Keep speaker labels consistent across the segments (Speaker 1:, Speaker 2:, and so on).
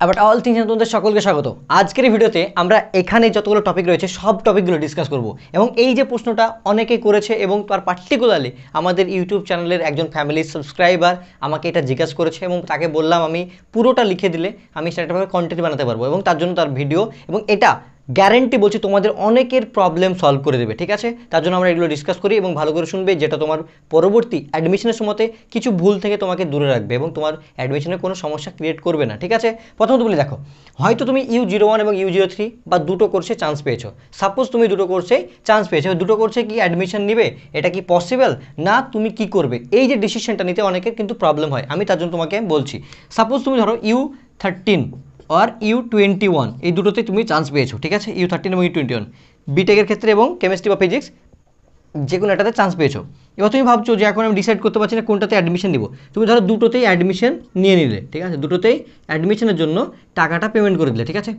Speaker 1: about all things তোমাদের সকলকে স্বাগত আজকের ভিডিওতে আমরা এখানে যতগুলো টপিক রয়েছে সব টপিকগুলো ডিসকাস করব এবং এই যে প্রশ্নটা অনেকে করেছে এবং তার পার্টিকুলারলি আমাদের ইউটিউব চ্যানেলের একজন ফ্যামিলি সাবস্ক্রাইবার আমাকে এটা জিজ্ঞাসা করেছে এবং তাকে বললাম আমি পুরোটা লিখে দিলে আমি সেটা কন্টেন্ট বানাতে পারবো এবং তার জন্য তার ভিডিও এবং এটা গ্যারেন্টি বলছি তোমাদের অনেকের প্রবলেম সলভ করে দেবে ঠিক আছে তার জন্য আমরা এগুলো ডিসকাস করি এবং ভালো করে শুনবে যেটা তোমার পরবর্তী অ্যাডমিশনের সময়তে কিছু ভুল থেকে তোমাকে দূরে রাখবে এবং তোমার অ্যাডমিশনে কোনো সমস্যা ক্রিয়েট করবে না ঠিক আছে প্রথমত বলে দেখো হয়তো তুমি ইউ জিরো ওয়ান এবং ইউ জিরো থ্রি বা দুটো কোর্সে চান্স পেয়েছো সাপোজ তুমি দুটো কোর্সে চান্স পেয়েছো দুটো কোর্সে কি অ্যাডমিশন নিবে এটা কি পসিবল না তুমি কি করবে এই যে ডিসিশনটা নিতে অনেকের কিন্তু প্রবলেম হয় আমি তার জন্য তোমাকে বলছি সাপোজ তুমি ধরো U thirteen or U twenty one এই দুটোতে তুমি চান্স পেয়েছো ঠিক আছে ইউ থার্টিন এবং ইউ টোয়েন্টি ওয়ান বিটেকের ক্ষেত্রে এবং কেমিস্ট্রি বা ফিজিক্স যে কোনো একটাতে চান্স পেয়েছো এবার তুমি ভাবছো যে এখন আমি ডিসাইড করতে পারছি না কোনটাতে অ্যাডমিশন দিব তুমি ধরো দুটোতেই অ্যাডমিশন নিয়ে নিলে ঠিক আছে দুটোতেই অ্যাডমিশনের জন্য টাকাটা পেমেন্ট করে দিলে ঠিক আছে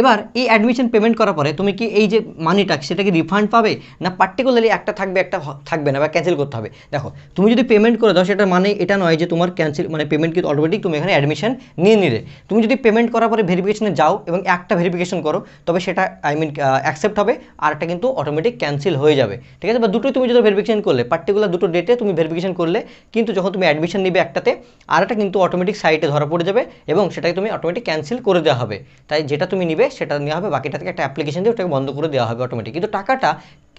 Speaker 1: এবার এই অ্যাডমিশন পেমেন্ট করার পরে তুমি কি এই যে মানিটা সেটা কি রিফান্ড পাবে না পার্টিকুলারলি একটা থাকবে একটা থাকবে না বা ক্যান্সেল করতে হবে দেখো তুমি যদি পেমেন্ট করে দাও সেটা মানে এটা নয় যে তোমার ক্যান্সেল মানে পেমেন্ট কিন্তু অটোমেটিক তুমি এখানে অ্যাডমিশন নিয়ে নিলে তুমি যদি পেমেন্ট করার পরে ভেরিফিকেশনে যাও এবং একটা ভেরিফিকেশন করো তবে সেটা আই মিন অ্যাকসেপ্ট হবে আর একটা কিন্তু অটোমেটিক ক্যান্সেল হয়ে যাবে ঠিক আছে বা দুটোই তুমি যদি ভেরিফিকেশন করলে পার্টিকুলার দুটো ডেটে তুমি ভেরিফিকেশন করলে কিন্তু যখন তুমি অ্যাডমিশন নিবে একটাতে আর একটা কিন্তু অটোমেটিক সাইটে ধরা পড়ে যাবে এবং সেটাকে তুমি অটোমেটিক ক্যান্সেল করে দেওয়া হবে তাই যেটা তুমি নিবে দেবে সেটা নেওয়া হবে বাকিটা থেকে একটা অ্যাপ্লিকেশন দিয়ে ওটাকে বন্ধ করে দেওয়া হবে অটোমেটিক কিন্তু টাকাটা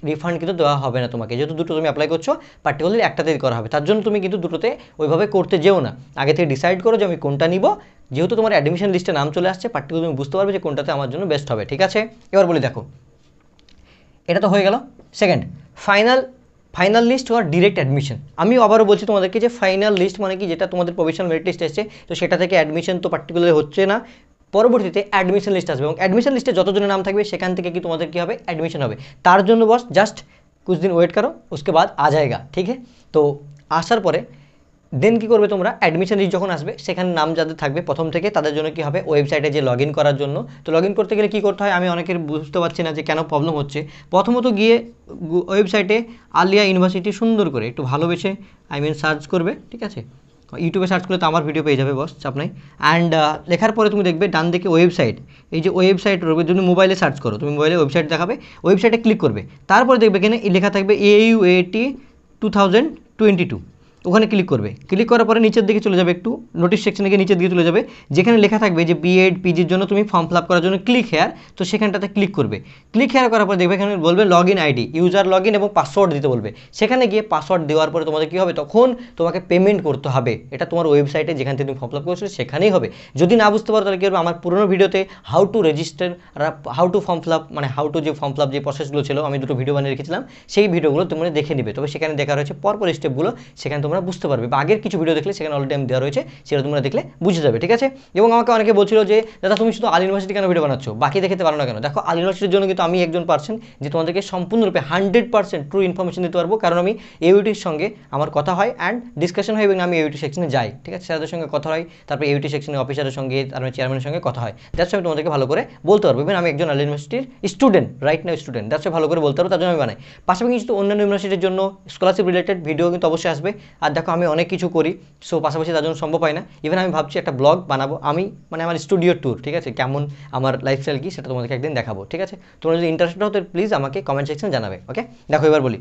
Speaker 1: রিফান্ড কিন্তু দেওয়া হবে না তোমাকে যেহেতু দুটো তুমি অ্যাপ্লাই করছো পার্টিকুলারলি একটাতেই করা হবে তার জন্য তুমি কিন্তু দুটোতে ওইভাবে করতে যেও না আগে থেকে ডিসাইড করো যে আমি কোনটা নিব যেহেতু তোমার অ্যাডমিশন লিস্টে নাম চলে আসছে পার্টিকুলার তুমি বুঝতে পারবে যে কোনটাতে আমার জন্য বেস্ট হবে ঠিক আছে এবার বলি দেখো এটা তো হয়ে গেল সেকেন্ড ফাইনাল ফাইনাল লিস্ট ওয়ার ডিরেক্ট অ্যাডমিশন আমি আবারও বলছি তোমাদেরকে যে ফাইনাল লিস্ট মানে কি যেটা তোমাদের প্রফেশনাল মেরিট লিস্ট এসছে তো সেটা থেকে অ্যাডমিশন তো পার্টিকুলার হচ্ছে না পরবর্তীতে অ্যাডমিশন লিস্ট আসবে এবং অ্যাডমিশন লিস্টে যতজনের নাম থাকবে সেখান থেকে কি তোমাদের কী হবে অ্যাডমিশন হবে তার জন্য বস জাস্ট কুছ দিন ওয়েট করো উসকে বাদ আ যায়গা ঠিক তো আসার পরে দেন কী করবে তোমরা অ্যাডমিশন লিস্ট যখন আসবে সেখানে নাম যাদের থাকবে প্রথম থেকে তাদের জন্য কী হবে ওয়েবসাইটে যে লগ করার জন্য তো লগ করতে গেলে কী করতে হয় আমি অনেকের বুঝতে পারছি না যে কেন প্রবলেম হচ্ছে প্রথমত গিয়ে ওয়েবসাইটে আলিয়া ইউনিভার্সিটি সুন্দর করে একটু ভালোবেসে আই মিন সার্চ করবে ঠিক আছে ইউটিউবে সার্চ করলে তো আমার ভিডিও পেয়ে যাবে বস চাপ নাই অ্যান্ড লেখার পরে তুমি দেখবে ডান দিকে ওয়েবসাইট এই যে ওয়েবসাইট রয়েছে তুমি মোবাইলে সার্চ করো তুমি মোবাইলে ওয়েবসাইট দেখাবে ওয়েবসাইটে ক্লিক করবে তারপরে দেখবে কেন লেখা থাকবে A U A T two thousand twenty two ওখানে ক্লিক করবে ক্লিক করার পরে নিচের দিকে চলে যাবে একটু নোটিশ সেকশনে গিয়ে নিচের দিকে চলে যাবে যেখানে লেখা থাকবে যে বিএড পিজির জন্য তুমি ফর্ম ফিল করার জন্য ক্লিক হেয়ার তো সেখানটাতে ক্লিক করবে ক্লিক হেয়ার করার পরে দেখবে এখানে বলবে লগ আইডি ইউজার লগ এবং পাসওয়ার্ড দিতে বলবে সেখানে গিয়ে পাসওয়ার্ড দেওয়ার পরে তোমাদের কী হবে তখন তোমাকে পেমেন্ট করতে হবে এটা তোমার ওয়েবসাইটে যেখান থেকে তুমি ফর্ম ফিল করেছো সেখানেই হবে যদি না বুঝতে পারো তাহলে কী হবে আমার পুরনো ভিডিওতে how to register how to form fill মানে হাউ টু যে ফর্ম ফিল যে প্রসেসগুলো ছিল আমি দুটো ভিডিও বানিয়ে রেখেছিলাম সেই ভিডিওগুলো তোমরা দেখে নেবে তবে সেখানে দেখা রয়েছে পরপর স্টেপগুলো সেখানে তোমরা বুঝতে পারবে বা আগের কিছু ভিডিও দেখলে সেখানে অলরেডি আমি দেওয়া রয়েছে সেটা তোমরা দেখলে বুঝে যাবে ঠিক আছে এবং আমাকে অনেকে বলছিল যে দাদা তুমি শুধু আল ইউনিভার্সিটি কেন ভিডিও বানাচ্ছ বাকি দেখতে পারো না কেন দেখো আল ইউনিভার্সিটির জন্য কিন্তু আমি একজন পার্সন যে তোমাদেরকে সম্পূর্ণরূপে হান্ড্রেড পার্সেন্ট ট্রু ইনফরমেশন দিতে পারবো কারণ আমি এউটির সঙ্গে আমার কথা হয় অ্যান্ড ডিসকাশন হয় এবং আমি এউটি সেকশনে যাই ঠিক আছে স্যারদের সঙ্গে কথা হয় তারপরে এউটি সেকশনের অফিসারের সঙ্গে তারপরে চেয়ারম্যানের সঙ্গে কথা হয় দ্যাটস আমি তোমাদেরকে ভালো করে বলতে পারবো ইভেন আমি একজন আল ইউনিভার্সিটির স্টুডেন্ট রাইট না স্টুডেন্ট দ্যাটস ভালো করে বলতে পারবো তার জন্য আমি বানাই পাশাপাশি কিন্তু অন্যান্য ইউনিভার্সিটির জন্য স্কলারশিপ রিলেটেড ভিডিও কিন্তু অবশ্যই আসবে আর দেখো আমি অনেক কিছু করি সো পাশাপাশি তার জন্য সম্ভব হয় না ইভেন আমি ভাবছি একটা ব্লগ বানাবো আমি মানে আমার স্টুডিও ট্যুর ঠিক আছে কেমন আমার লাইফস্টাইল কী সেটা তোমাদেরকে একদিন দেখাবো ঠিক আছে তোমরা যদি ইন্টারেস্টেড হতো তো প্লিজ আমাকে কমেন্ট সেকশন জানাবে ওকে দেখো এবার বলি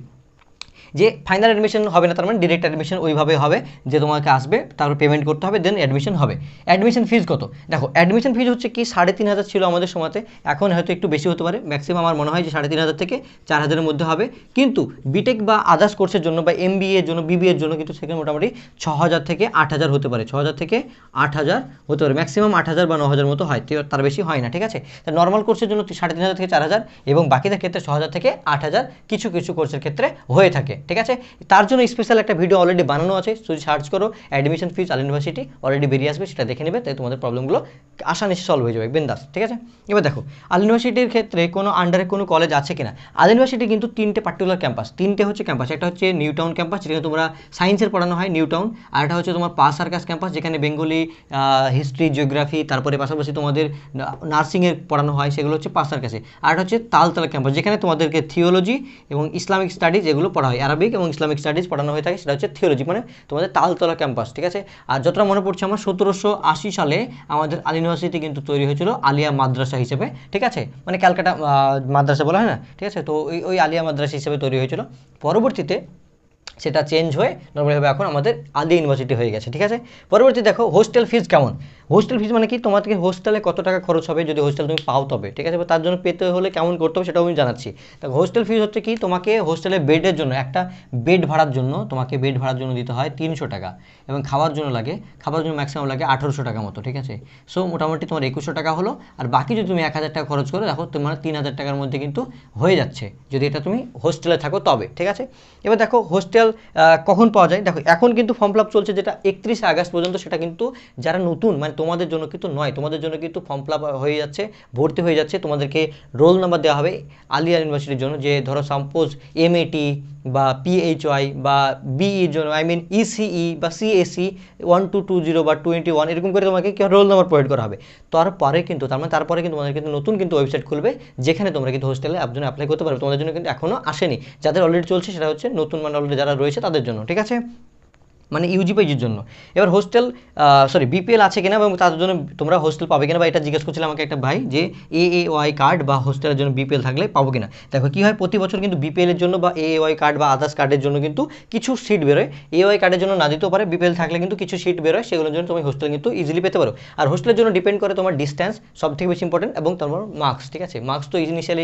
Speaker 1: যে ফাইনাল অ্যাডমিশন হবে না তার মানে ডিরেক্ট অ্যাডমিশন ওইভাবে হবে যে তোমাকে আসবে তারপর পেমেন্ট করতে হবে দেন অ্যাডমিশন হবে অ্যাডমিশন ফিজ কত দেখো অ্যাডমিশন ফিজ হচ্ছে কি সাড়ে তিন হাজার ছিল আমাদের সময়তে এখন হয়তো একটু বেশি হতে পারে ম্যাক্সিমাম আমার মনে হয় যে সাড়ে তিন হাজার থেকে চার হাজারের মধ্যে হবে কিন্তু বিটেক বা আদার্স কোর্সের জন্য বা এম এর জন্য বিবি এর জন্য কিন্তু সেখানে মোটামুটি ছ হাজার থেকে আট হাজার হতে পারে ছ হাজার থেকে আট হাজার হতে পারে ম্যাক্সিমাম আট হাজার বা ন হাজার মতো হয় তার বেশি হয় না ঠিক আছে তা নর্মাল কোর্সের জন্য সাড়ে তিন হাজার থেকে চার হাজার এবং বাকিদের ক্ষেত্রে ছ হাজার থেকে আট হাজার কিছু কিছু কোর্সের ক্ষেত্রে হয়ে থাকে ঠিক আছে তার জন্য স্পেশাল একটা ভিডিও অলরেডি বানানো আছে যদি সার্চ করো অ্যাডমিশন ফিজ আল ইউনিভার্সিটি অলরেডি বেরিয়ে আসবে সেটা দেখে নেবে তাই তোমাদের প্রবলেমগুলো আশা সলভ হয়ে যাবে বিন্দাস ঠিক আছে এবার দেখো আল ইউনিভার্সিটির ক্ষেত্রে কোনো আন্ডারে কোনো কলেজ আছে কিনা আল ইউনিভার্সিটি কিন্তু তিনটে পার্টিকুলার ক্যাম্পাস তিনটে হচ্ছে ক্যাম্পাস একটা হচ্ছে নিউ টাউন ক্যাম্পাস যেখানে তোমরা সায়েন্সের পড়ানো হয় নিউ টাউন আর একটা হচ্ছে তোমার পাস সার্কাস ক্যাম্পাস যেখানে বেঙ্গলি হিস্ট্রি জিওগ্রাফি তারপরে পাশাপাশি তোমাদের নার্সিংয়ের পড়ানো হয় সেগুলো হচ্ছে পাস সার্কাসে আর হচ্ছে তালতলা ক্যাম্পাস যেখানে তোমাদেরকে থিওলজি এবং ইসলামিক স্টাডিজ এগুলো পড়া হয় আর আরবিক এবং ইসলামিক স্টাডিজ পড়ানো হয়ে থাকে সেটা হচ্ছে থিওলজি মানে তোমাদের তালতলা ক্যাম্পাস ঠিক আছে আর যতটা মনে পড়ছে আমার সতেরোশো আশি সালে আমাদের আলী ইউনিভার্সিটি কিন্তু তৈরি হয়েছিল আলিয়া মাদ্রাসা হিসেবে ঠিক আছে মানে ক্যালকাটা মাদ্রাসা বলা হয় না ঠিক আছে তো ওই ওই আলিয়া মাদ্রাসা হিসেবে তৈরি হয়েছিল পরবর্তীতে সেটা চেঞ্জ হয়ে নর্মালিভাবে এখন আমাদের আলি ইউনিভার্সিটি হয়ে গেছে ঠিক আছে পরবর্তী দেখো হোস্টেল ফিজ কেমন হোস্টেল ফিজ মানে কি তোমাকে হোস্টেলে কত টাকা খরচ হবে যদি হোস্টেল তুমি পাও তবে ঠিক আছে তার জন্য পেতে হলে কেমন করতে হবে সেটাও আমি জানাচ্ছি তা হোস্টেল ফিজ হচ্ছে কি তোমাকে হোস্টেলে বেডের জন্য একটা বেড ভাড়ার জন্য তোমাকে বেড ভাড়ার জন্য দিতে হয় তিনশো টাকা এবং খাওয়ার জন্য লাগে খাবার জন্য ম্যাক্সিমাম লাগে আঠেরোশো টাকা মতো ঠিক আছে সো মোটামুটি তোমার একুশশো টাকা হলো আর বাকি যদি তুমি এক হাজার টাকা খরচ করো দেখো তোমার তিন হাজার টাকার মধ্যে কিন্তু হয়ে যাচ্ছে যদি এটা তুমি হোস্টেলে থাকো তবে ঠিক আছে এবার দেখো হোস্টেল কখন পাওয়া যায় দেখো এখন কিন্তু ফর্ম ফিল চলছে যেটা একত্রিশে আগস্ট পর্যন্ত সেটা কিন্তু যারা নতুন মানে তোমাদের জন্য কিন্তু নয় তোমাদের জন্য কিন্তু ফর্ম ফিল হয়ে যাচ্ছে ভর্তি হয়ে যাচ্ছে তোমাদেরকে রোল নাম্বার দেওয়া হবে আলিয়া ইউনিভার্সিটির জন্য যে ধরো সাম্পোজ এটি বা পিএইচওয়াই বা বিইর e জন্য আই মিন ইসিই বা CSE one two two zero বা টোয়েন্টি ওয়ান এরকম করে তোমাকে রোল নাম্বার প্রোভাইড করা হবে তারপরে কিন্তু তার মানে তারপরে কিন্তু তোমাদের কিন্তু নতুন কিন্তু ওয়েবসাইট খুলবে যেখানে তোমরা কিন্তু হোস্টেলে জন্য অ্যাপ্লাই করতে পারবে তোমাদের জন্য কিন্তু এখনও আসেনি যাদের অলরেডি চলছে সেটা হচ্ছে নতুন মানে অলরেডি যারা রয়েছে তাদের জন্য ঠিক আছে মানে ইউজি পেজের জন্য এবার হোস্টেল সরি বিপিএল আছে কিনা এবং তার জন্য তোমরা হোস্টেল পাবে কিনা বা এটা জিজ্ঞেস করছিলাম আমাকে একটা ভাই যে এ এ ওয়াই কার্ড বা হোস্টেলের জন্য বিপিএল থাকলে পাবো কিনা দেখো কী হয় প্রতি বছর কিন্তু বিপিএলের জন্য বা এ ওয়াই কার্ড বা আদার্স কার্ডের জন্য কিন্তু কিছু সিট বেরোয় এ ওয়াই কার্ডের জন্য না দিতেও পারে বিপিএল থাকলে কিন্তু কিছু সিট বেরোয় সেগুলোর জন্য তুমি হোস্টেল কিন্তু ইজিলি পেতে পারো আর হোস্টেলের জন্য ডিপেন্ড করে তোমার ডিস্ট্যান্স সব থেকে বেশি ইম্পর্টেন্ট এবং তোমার মার্কস ঠিক আছে মার্কস তো ইনিশিয়ালি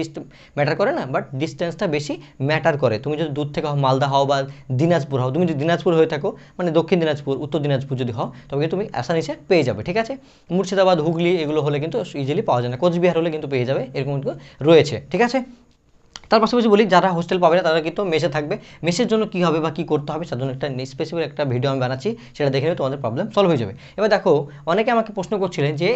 Speaker 1: ম্যাটার করে না বাট ডিস্ট্যান্সটা বেশি ম্যাটার করে তুমি যদি দূর থেকে হও মালদা হও বা দিনাজপুর হও তুমি যদি দিনাজপুর হয়ে থাকো মানে দক্ষিণ দিনাজপুর উত্তর দিনাজপুর যদি হও তবে কিন্তু তুমি নিচে পেয়ে যাবে ঠিক আছে মুর্শিদাবাদ হুগলি এগুলো হলে কিন্তু ইজিলি পাওয়া যায় না কোচবিহার হলে কিন্তু পেয়ে যাবে এরকম কিন্তু রয়েছে ঠিক আছে তার পাশাপাশি বলি যারা হোস্টেল পাবে না তারা কিন্তু মেসে থাকবে মেসের জন্য কী হবে বা কী করতে হবে সেজন্য একটা স্পেসিফিক একটা ভিডিও আমি বানাচ্ছি সেটা দেখে তোমাদের প্রবলেম সলভ হয়ে যাবে এবার দেখো অনেকে আমাকে প্রশ্ন করছিলেন যে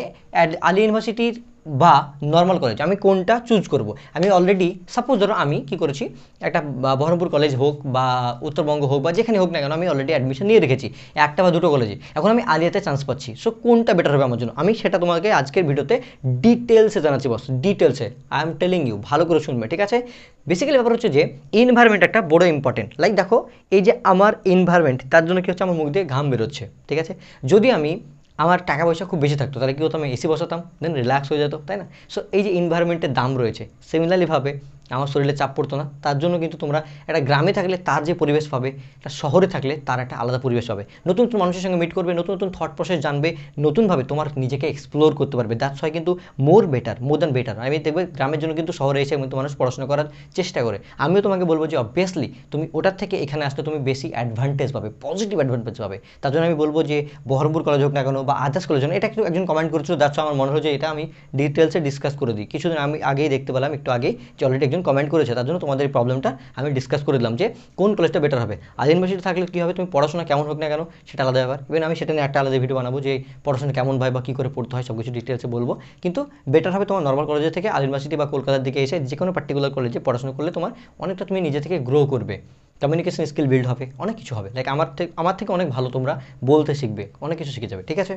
Speaker 1: আলি ইউনিভার্সিটির বা নর্মাল কলেজ আমি কোনটা চুজ করব আমি অলরেডি সাপোজ ধরো আমি কি করেছি একটা বহরমপুর কলেজ হোক বা উত্তরবঙ্গ হোক বা যেখানে হোক না কেন আমি অলরেডি অ্যাডমিশন নিয়ে রেখেছি একটা বা দুটো কলেজে এখন আমি আলিয়াতে চান্স পাচ্ছি সো কোনটা বেটার হবে আমার জন্য আমি সেটা তোমাকে আজকের ভিডিওতে ডিটেলসে জানাচ্ছি বস ডিটেলসে আই এম টেলিং ইউ ভালো করে শুনবে ঠিক আছে বেসিক্যালি ব্যাপার হচ্ছে যে এনভায়রনমেন্ট একটা বড় ইম্পর্টেন্ট লাইক দেখো এই যে আমার এনভায়রনমেন্ট তার জন্য কী হচ্ছে আমার মুখ দিয়ে ঘাম বেরোচ্ছে ঠিক আছে যদি আমি আমার টাকা পয়সা খুব বেশি থাকতো তাহলে কী হতো আমি এসি বসাতাম দেন রিল্যাক্স হয়ে যেত তাই না সো এই যে এনভায়রনমেন্টের দাম রয়েছে সিমিলারলিভাবে আমার শরীরে চাপ পড়তো না তার জন্য কিন্তু তোমরা একটা গ্রামে থাকলে তার যে পরিবেশ পাবে একটা শহরে থাকলে তার একটা আলাদা পরিবেশ পাবে নতুন নতুন মানুষের সঙ্গে মিট করবে নতুন নতুন থট প্রসেস জানবে নতুনভাবে তোমার নিজেকে এক্সপ্লোর করতে পারবে দ্যাটস হয় কিন্তু more better more than better আমি দেখবে গ্রামের জন্য কিন্তু শহরে এসে কিন্তু মানুষ পড়াশোনা করার চেষ্টা করে আমিও তোমাকে বলবো যে অবভিয়াসলি তুমি ওটার থেকে এখানে আসলে তুমি বেশি অ্যাডভান্টেজ পাবে পজিটিভ অ্যাডভান্টেজ পাবে তার জন্য আমি বলবো যে বহরমপুর কলেজ হোক না কেন বা আদার্স কলেজ হোক এটা কিন্তু একজন কমেন্ট করেছিল দ্যাটস আমার মনে হলো যে এটা আমি ডিটেলসে ডিসকাস করে দিই কিছুদিন আমি আগেই দেখতে পেলাম একটু আগে যে অলরেডি একজন অনেকজন কমেন্ট করেছে তার জন্য তোমাদের এই প্রবলেমটা আমি ডিসকাস করে দিলাম যে কোন কলেজটা বেটার হবে আজ ইউনিভার্সিটি থাকলে কী হবে তুমি পড়াশোনা কেমন হোক না কেন সেটা আলাদা ব্যাপার ইভেন আমি সেটা নিয়ে একটা আলাদা ভিডিও বানাবো যে পড়াশোনা কেমন হয় বা কী করে পড়তে হয় সব কিছু ডিটেলসে বলবো কিন্তু বেটার হবে তোমার নর্মাল কলেজের থেকে আল ইউনিভার্সিটি বা কলকাতার দিকে এসে যে কোনো পার্টিকুলার কলেজে পড়াশোনা করলে তোমার অনেকটা তুমি নিজে থেকে গ্রো করবে কমিউনিকেশন স্কিল বিল্ড হবে অনেক কিছু হবে লাইক আমার থেকে আমার থেকে অনেক ভালো তোমরা বলতে শিখবে অনেক কিছু শিখে যাবে ঠিক আছে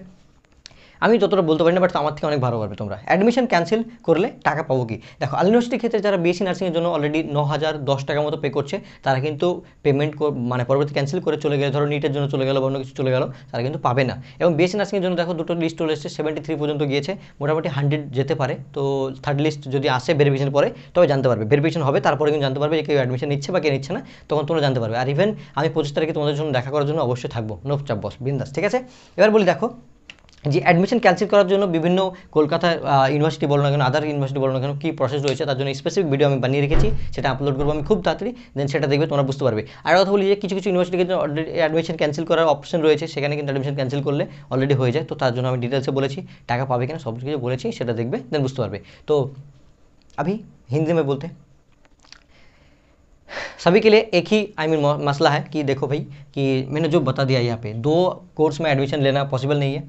Speaker 1: আমি যতটা বলতে পারি না বাট আমার থেকে অনেক ভালো পারবে তোমরা অ্যাডমিশন ক্যান্সেল করলে টাকা পাবো কি দেখো আল ইউনিভার্সিটির ক্ষেত্রে যারা বিএসি নার্সিংয়ের জন্য অলরেডি ন হাজার দশ টাকার মতো পে করছে তারা কিন্তু পেমেন্ট মানে পরবর্তী ক্যান্সেল করে চলে গেলে ধরো নিটের জন্য চলে গেলো বা অন্য কিছু চলে গেলো তারা কিন্তু পাবে না এবং বিএসি নার্সিংয়ের জন্য দেখো দুটো লিস্ট চলে এসেছে সেভেন্টি থ্রি পর্যন্ত গিয়েছে মোটামুটি হান্ড্রেড যেতে পারে তো থার্ড লিস্ট যদি আসে ভেরিফিকেশন পরে তবে জানতে পারবে ভেরিফিকেশন হবে তারপরে কিন্তু জানতে পারবে যে কেউ অ্যাডমিশন নিচ্ছে বা কে নিচ্ছে না তখন তোমরা জানতে পারবে আর ইভেন আমি পঁচিশ তারিখে তোমাদের জন্য দেখা করার জন্য অবশ্যই থাকবো নো চাপ বস বিন্দাস ঠিক আছে এবার বলি দেখো যে অ্যাডমিশন ক্যান্সেল করার জন্য বিভিন্ন কলকাতা ইউনিভার্সিটি বলো না কেন আদার ইউনিভার্সিটি বলো না কেন কী প্রসেস রয়েছে তার জন্য স্পেসিফিক ভিডিও আমি বানিয়ে রেখেছি সেটা আপলোড করবো আমি খুব তাড়াতাড়ি দেন সেটা দেখবে তোমরা বুঝতে পারবে আর কথা বলি যে কিছু কিছু ইউনিভার্সিটি কিন্তু অ্যাডমিশন ক্যান্সেল করার অপশন রয়েছে সেখানে কিন্তু অ্যাডমিশন ক্যান্সেল করলে অলরেডি হয়ে যায় তো তার জন্য আমি ডিটেলসে বলেছি টাকা পাবে কিনা সব কিছু বলেছি সেটা দেখবে দেন বুঝতে পারবে তো আমি হিন্দি মে বলতে हैं सभी के लिए एक ही आई I मीन mean, मसला है कि देखो भाई कि मैंने जो बता दिया यहाँ पे दो कोर्स में एडमिशन लेना पॉसिबल नहीं है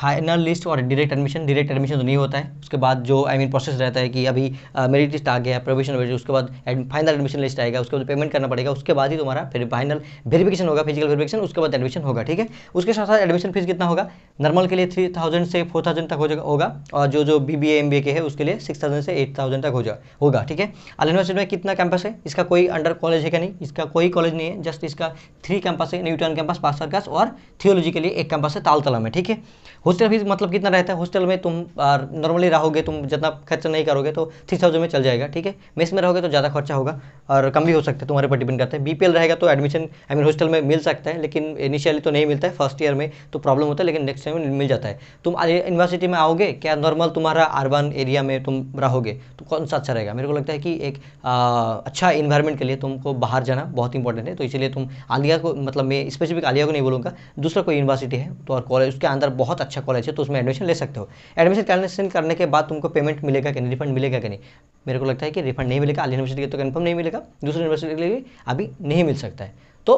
Speaker 1: फाइनल लिस्ट और डायरेक्ट एडमिशन डायरेक्ट एडमिशन तो नहीं होता है उसके बाद जो I I mean mean, process रहता है कि अभी मेरिट लिस्ट आ गया प्रोविशन वेरिट उसके बाद फाइनल एडमिशन लिस्ट आएगा उसके बाद पेमेंट करना पड़ेगा उसके बाद ही तुम्हारा फिर फाइनल वेरिफिकेशन होगा फिजिकल वेरिफिकेशन उसके बाद एडमिशन होगा ठीक है उसके साथ साथ एडमिशन फीस कितना होगा नॉर्मल के लिए थ्री थाउजेंड से फोर थाउजेंड तक हो जाएगा होगा और जो जो बी बी एम बी के है उसके लिए सिक्स थाउजेंड से एट थाउजेंड तक हो जाएगा होगा ठीक है अल यूनिवर्सिटी में कितना कैंपस है इसका कोई अंडर कॉलेज है क्या नहीं इसका कोई कॉलेज नहीं है जस्ट इसका थ्री कैंपस है न्यूटन कैंपस पास्टर कैंपस और थियोलॉजी के लिए एक कैंपस है तालतला में ठीक है हॉस्टल फीस मतलब कितना रहता है हॉस्टल में तुम नॉर्मली रहोगे तुम जितना खर्च नहीं करोगे तो थ्री थाउजेंड में चल जाएगा ठीक है मेस में रहोगे तो ज़्यादा खर्चा होगा और कम भी हो सकता है तुम्हारे पर डिपेंड करता है बीपीएल रहेगा तो एडमिशन आई मीन हॉस्टल में मिल सकता है लेकिन इनिशियली तो नहीं मिलता है फर्स्ट ईयर में तो प्रॉब्लम होता है लेकिन नेक्स्ट टाइम मिल जाता है तुम यूनिवर्सिटी में आओगे क्या नॉर्मल तुम्हारा अर्बन एरिया में तुम रहोगे तो कौन सा अच्छा रहेगा मेरे को लगता है कि एक अच्छा इन्वायरमेंट के लिए तुमको बाहर जाना बहुत इंपॉर्टेंट है तो इसीलिए तुम आलिया को मतलब मैं स्पेसिफिक आलिया को नहीं बोलूँगा दूसरा कोई यूनिवर्सिटी है तो और कॉलेज उसके अंदर बहुत अच्छा अच्छा कॉलेज है तो उसमें एडमिशन ले सकते हो एडमिशन कैंसिल करने के बाद तुमको पेमेंट मिलेगा कि नहीं रिफंड मिलेगा कि नहीं मेरे को लगता है कि रिफंड नहीं मिलेगा अली यूनिवर्सिटी के तो कन्फर्म नहीं मिलेगा दूसरे यूनिवर्सिटी के लिए अभी नहीं मिल सकता है तो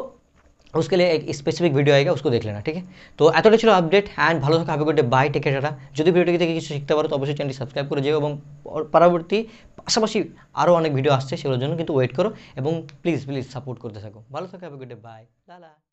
Speaker 1: उसके लिए एक स्पेसिफिक वीडियो आएगा उसको देख लेना ठीक है तो एतो चलो अपडेट एंड भलो थका good day bye take data जो भी वीडियो देखिए किसी शिखते पर तो अवश्य चैनल सब्सक्राइब कर जाओ और परवर्ती पशापाशी और अनेक भिडियो आसते सेगल क्योंकि वेट करो और प्लीज प्लीज सपोर्ट करते थको भलो थका गुड बाय